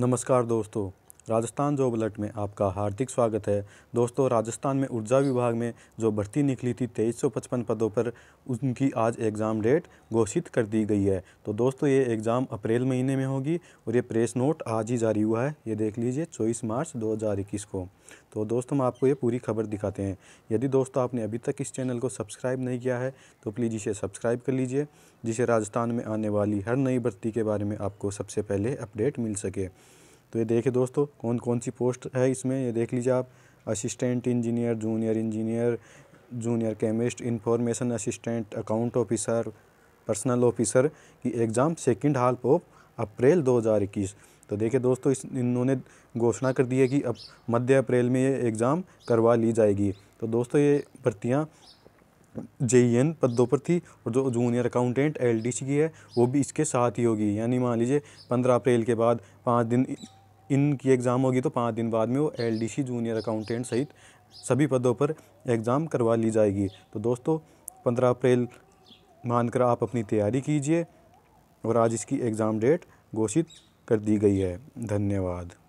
नमस्कार दोस्तों Rajasthan job alert में आपका हार्दिक स्वागत है दोस्तों राजस्थान में ऊर्जा विभाग में जो भर्ती निकली थी 2355 पदों पर उनकी आज एग्ज़ाम डेट घोषित कर दी गई है तो दोस्तों ये एग्ज़ाम अप्रैल महीने में होगी और ये प्रेस नोट आज ही जारी हुआ है ये देख लीजिए चौबीस मार्च दो को तो दोस्तों हम आपको ये पूरी खबर दिखाते हैं यदि दोस्तों आपने अभी तक इस चैनल को सब्सक्राइब नहीं किया है तो प्लीज़ इसे सब्सक्राइब कर लीजिए जिसे राजस्थान में आने वाली हर नई भर्ती के बारे में आपको सबसे पहले अपडेट मिल सके तो ये देखिए दोस्तों कौन कौन सी पोस्ट है इसमें ये देख लीजिए आप assistant engineer junior engineer junior chemist information assistant account officer personnel officer की exam second half of April 2021 तो देखिए दोस्तों इस इन्होंने घोषणा कर दी है कि अब मध्य अप्रैल में ये एग्ज़ाम करवा ली जाएगी तो दोस्तों ये भर्तियाँ जे ई एन पदों पर थी और जो जूनियर अकाउंटेंट एल की है वो भी इसके साथ ही होगी यानी मान लीजिए पंद्रह अप्रैल के बाद पाँच दिन इनकी एग्ज़ाम होगी तो पाँच दिन बाद में वो एलडीसी जूनियर अकाउंटेंट सहित सभी पदों पर एग्ज़ाम करवा ली जाएगी तो दोस्तों पंद्रह अप्रैल मानकर आप अपनी तैयारी कीजिए और आज इसकी एग्ज़ाम डेट घोषित कर दी गई है धन्यवाद